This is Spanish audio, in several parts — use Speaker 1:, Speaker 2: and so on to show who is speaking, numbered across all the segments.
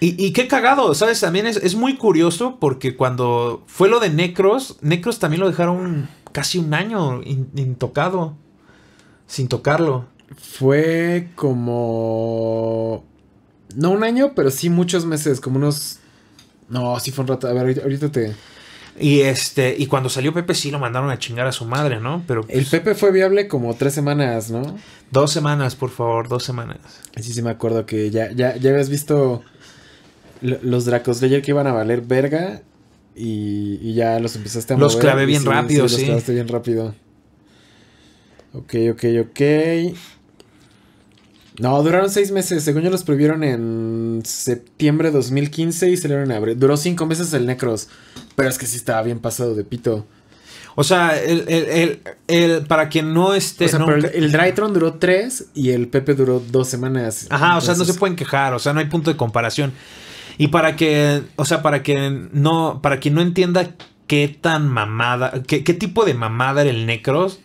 Speaker 1: Y, qué cagado, ¿sabes? También es, muy curioso porque cuando fue lo de Necros, Necros también lo dejaron casi un año intocado,
Speaker 2: sin tocarlo. Fue como... No un año, pero sí muchos meses, como unos... No, sí fue un rato. A ver, ahorita, te... Y
Speaker 1: este, y cuando salió Pepe sí lo mandaron a chingar a su madre, ¿no?
Speaker 2: Pero el pues Pepe fue viable como tres semanas, ¿no? Dos semanas, por favor, dos semanas. Sí, sí me acuerdo que ya, ya, ya habías visto los Dracoslayer que iban a valer verga y, ya los empezaste a los mover. Los clavé bien rápido, sí, bien rápido. Ok, ok, ok. No, duraron seis meses. Según yo los prohibieron en septiembre de 2015 y salieron en abril. Duró cinco meses el Necros. Pero es que sí estaba bien pasado de pito. O sea, el, el, para quien no esté. el, Drytron duró tres y el Pepe duró dos semanas. Ajá, o sea, no se
Speaker 1: pueden quejar. O sea, no hay punto de comparación. Y para que, o sea, para que no, para que no entienda qué tan mamada, qué, tipo de mamada era el Necros,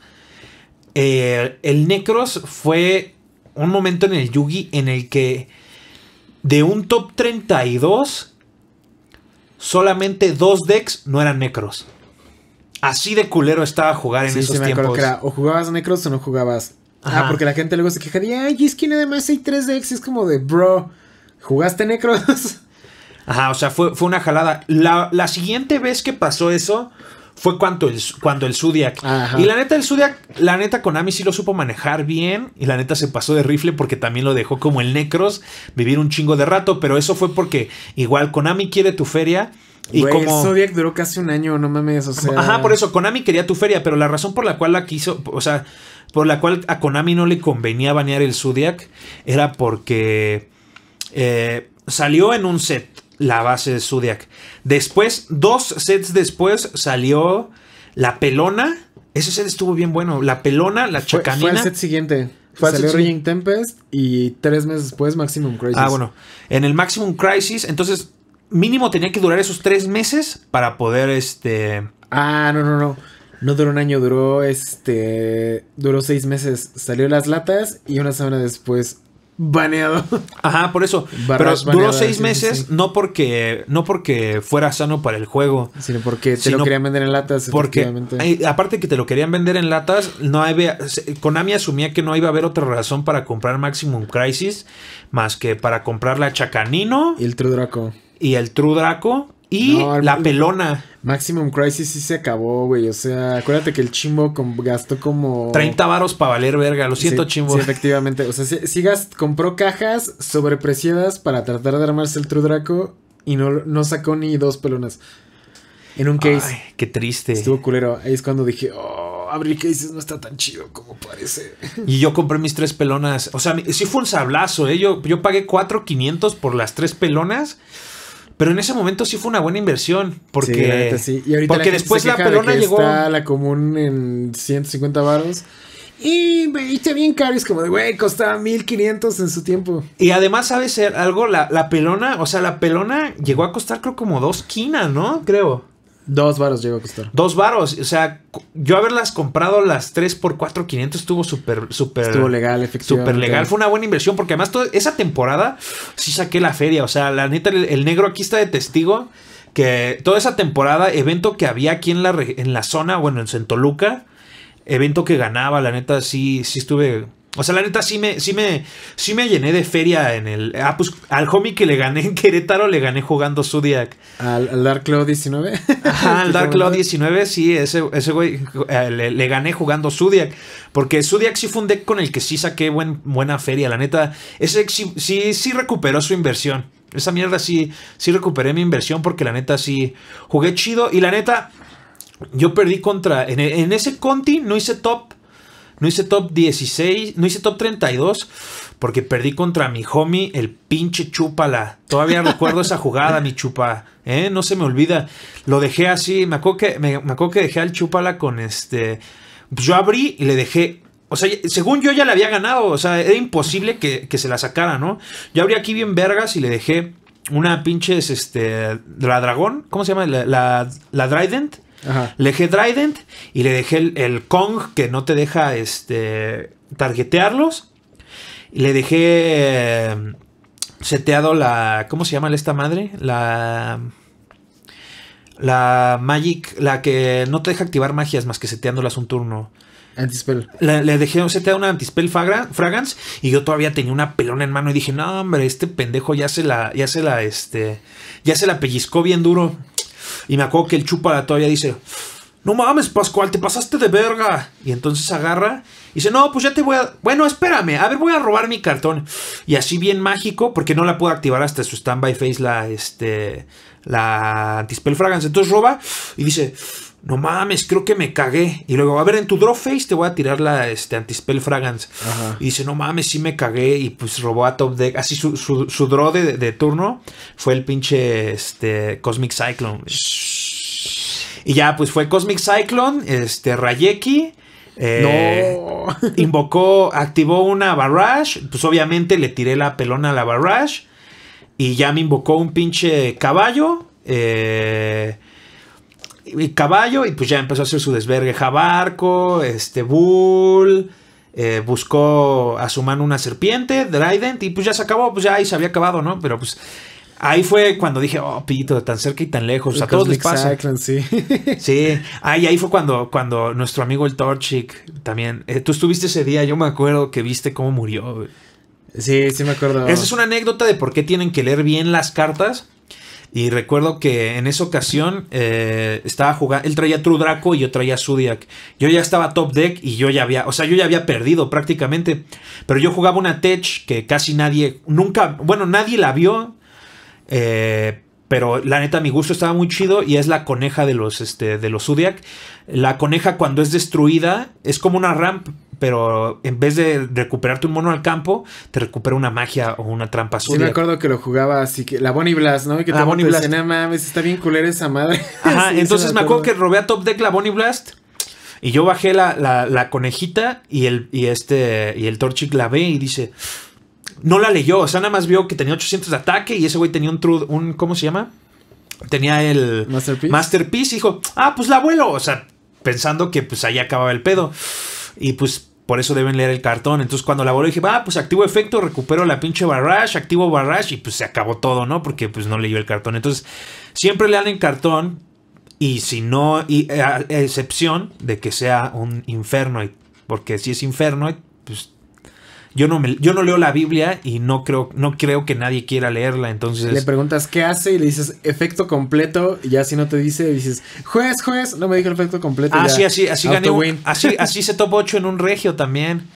Speaker 1: eh, el Necros fue un momento en el Yugi en el que de un top 32, solamente dos decks no eran Necros. Así de culero estaba jugar en esos sí me tiempos. Que era,
Speaker 2: o jugabas Necros o no jugabas. Ah, porque la gente luego se quejaría, ay, es que hay tres decks. Es como de, bro, ¿jugaste
Speaker 1: Necros? Ajá, o sea, fue, una jalada. La, siguiente vez que pasó eso fue cuando el, cuando el Zodiac. Y la neta, el Zodiac, la neta, Konami sí lo supo manejar bien. Y la neta se pasó de rifle porque también lo dejó como el Necros vivir un chingo de rato. Pero eso fue porque igual Konami quiere tu feria. Y como... el Zodiac
Speaker 2: duró casi un año, no
Speaker 1: mames, Ajá, por eso, Konami quería tu feria, pero la razón por la cual la quiso, o sea, por la cual a Konami no le convenía banear el Zodiac era porque eh, salió en un set la base de Zodiac. Después, dos sets después, salió la pelona. Ese set estuvo bien bueno. La pelona, la fue, chacanina. Fue, el set
Speaker 2: siguiente. salió Raging Tempest y tres meses después Maximum Crisis. Ah, bueno. En el
Speaker 1: Maximum Crisis, entonces mínimo tenía que durar esos tres meses
Speaker 2: para poder este... Ah, no, no, no. No duró un año, duró este. Duró seis meses. Salió las latas y una semana después baneado. Ajá, por eso. Pero duró seis meses,
Speaker 1: no porque no porque fuera sano para el juego. Sino porque te lo querían vender en latas. Porque, aparte que te lo querían vender en latas, no había, Konami asumía que no iba a haber otra razón para comprar Maximum Crisis más que para comprar la Chacanino.
Speaker 2: Y el True Draco. Y el True Draco y la pelona. Maximum Crisis sí se acabó, güey. O sea, acuérdate que el chimbo gastó como. 30 varos para valer verga. Lo siento, chimbo. efectivamente. O sea, sí, compró cajas sobrepreciadas para tratar de armarse el True Draco y no, no sacó ni dos pelonas. En un case. Ay, qué triste. Estuvo culero. Ahí es cuando dije, oh, abrir cases no está tan chido como parece.
Speaker 1: Y yo compré mis tres pelonas. O sea, sí fue un sablazo, ¿eh? Yo, yo pagué 4,500 por las tres pelonas. Pero en ese momento sí fue una buena inversión. Porque, después la pelona llegó. Está
Speaker 2: la común en 150 baros. Y, me hice bien caro, es como de, güey, costaba 1500 en su tiempo.
Speaker 1: Y además, ser algo? La, la pelona, o sea, la pelona llegó a costar creo como dos quinas, ¿no? Creo. Dos varos llegó a costar. Dos varos. O sea, yo haberlas comprado las 3 por cuatro quinientos estuvo súper, súper.
Speaker 2: Estuvo legal, efectivamente. Súper legal. Fue
Speaker 1: una buena inversión porque además toda esa temporada sí saqué la feria. O sea, la neta, el, negro aquí está de testigo que toda esa temporada, evento que había aquí en la, en la zona, bueno, en Centoluca. evento que ganaba, la neta, sí, sí estuve o sea, la neta sí me, sí me, sí me llené de feria en el. Ah, pues al homie que le gané en Querétaro le gané jugando Zodiac. Al, Dark Cloud 19. Ajá, al Dark Cloud 19, sí, ese, güey eh, le, gané jugando Zodiac. Porque Zodiac sí fue un deck con el que sí saqué buena feria. La neta, ese sí, sí, recuperó su inversión. Esa mierda sí, sí recuperé mi inversión porque la neta sí jugué chido. Y la neta, yo perdí contra. en ese Conti no hice top. No hice top 16, no hice top 32 porque perdí contra mi homie, el pinche Chúpala. Todavía recuerdo esa jugada, mi Chupa. ¿eh? No se me olvida. Lo dejé así, me acuerdo que, me, que dejé al chupala con este... Pues yo abrí y le dejé o sea, según yo ya le había ganado. O sea, era imposible que, se la sacara, ¿no? Yo abrí aquí bien vergas y le dejé una pinche... este, la dragón. ¿Cómo se llama? La, la, la le dejé Dryden y le dejé el, Kong que no te deja este, targetearlos. le dejé eh, seteado la. ¿Cómo se llama esta madre? La. La Magic, la que no te deja activar magias más que seteándolas un turno. Antispell. Le, dejé seteado una Antispell Fragrance y yo todavía tenía una pelona en mano y dije, no, hombre, este pendejo ya se la, ya se la, este, ya se la pellizcó bien duro. Y me acuerdo que el chupa todavía dice, no mames, Pascual, te pasaste de verga. Y entonces agarra y dice, no, pues ya te voy a... Bueno, espérame, a ver, voy a robar mi cartón. Y así bien mágico, porque no la puedo activar hasta su standby face la, este, la dispel fragance. Entonces roba y dice, no mames, creo que me cagué. Y luego, a ver, en tu draw face te voy a tirar la este, antispell fragance. Y dice, no mames, sí me cagué. Y pues robó a top deck. Así su, su, draw de, turno fue el pinche este, Cosmic Cyclone. Y ya, pues fue Cosmic Cyclone, este, Rayeki. Eh, no. invocó, activó una barrage. Pues obviamente le tiré la pelona a la barrage. Y ya me invocó un pinche caballo. Eh, y caballo, y pues ya empezó a hacer su desvergue. Jabarco, este Bull, eh, buscó a su mano una serpiente, Dryden, y pues ya se acabó, pues ya ahí se había acabado, ¿no? Pero pues ahí fue cuando dije, oh, pito, tan cerca y tan lejos, a todos les pasa. sí. sí, ahí, ahí fue cuando, cuando nuestro amigo el Torchic también, eh, tú estuviste ese día, yo me acuerdo que viste cómo murió. Sí, sí me acuerdo. Esa es una anécdota de por qué tienen que leer bien las cartas y recuerdo que en esa ocasión eh, estaba jugando, él traía True Draco y yo traía Zodiac. Yo ya estaba top deck y yo ya había, o sea, yo ya había perdido prácticamente. Pero yo jugaba una Tech que casi nadie, nunca, bueno, nadie la vio. Eh, pero la neta mi gusto estaba muy chido y es la coneja de los este de los Zodiac. La coneja cuando es destruida es como una ramp, pero en vez de recuperarte un mono al campo, te recupera una magia o una trampa azul. Sí, me
Speaker 2: acuerdo que lo jugaba así que la Bonnie Blast, ¿no? Y que la Bonnie Blast. mames, está bien culera esa madre. Ajá, entonces me acuerdo. que robé a Top Deck la Bonnie Blast.
Speaker 1: Y yo bajé la, conejita y el, y este, y el Torchic la ve y dice, no la leyó, o sea, nada más vio que tenía 800 de ataque y ese güey tenía un, trud, un ¿cómo se llama? Tenía el Masterpiece. Masterpiece y dijo, ah, pues la abuelo, o sea, pensando que pues ahí acababa el pedo. Y pues por eso deben leer el cartón. Entonces cuando la dije, va, pues activo efecto, recupero la pinche barrage, activo barrage y pues se acabó todo, ¿no? Porque pues no leyó el cartón. Entonces siempre lean en cartón y si no, y, eh, a excepción de que sea un inferno. porque si es infernoid, yo no, me, yo no leo la Biblia y no creo, no creo que nadie quiera leerla, entonces... Le
Speaker 2: preguntas qué hace y le dices efecto completo, y así no te dice, dices, juez, juez, no me dijo efecto completo. Ah, así, así
Speaker 1: así, se topó 8 en un regio también.